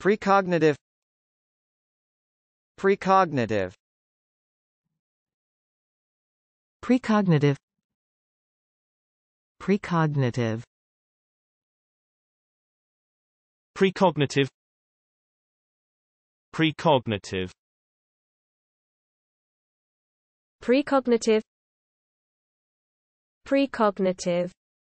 Precognitive Precognitive Precognitive Precognitive Precognitive Precognitive Precognitive Precognitive